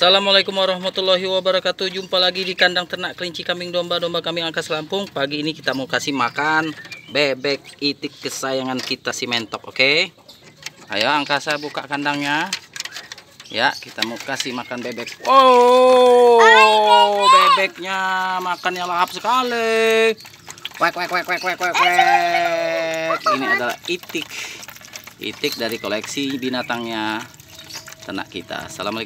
Assalamualaikum warahmatullahi wabarakatuh Jumpa lagi di kandang ternak kelinci kambing domba-domba kambing angkas Lampung Pagi ini kita mau kasih makan bebek itik kesayangan kita si mentok oke okay? Ayo angkasa buka kandangnya Ya kita mau kasih makan bebek Wow oh, bebeknya makannya lahap sekali wek wek wek wek wek wek Ini adalah itik Itik dari koleksi binatangnya ternak kita Assalamualaikum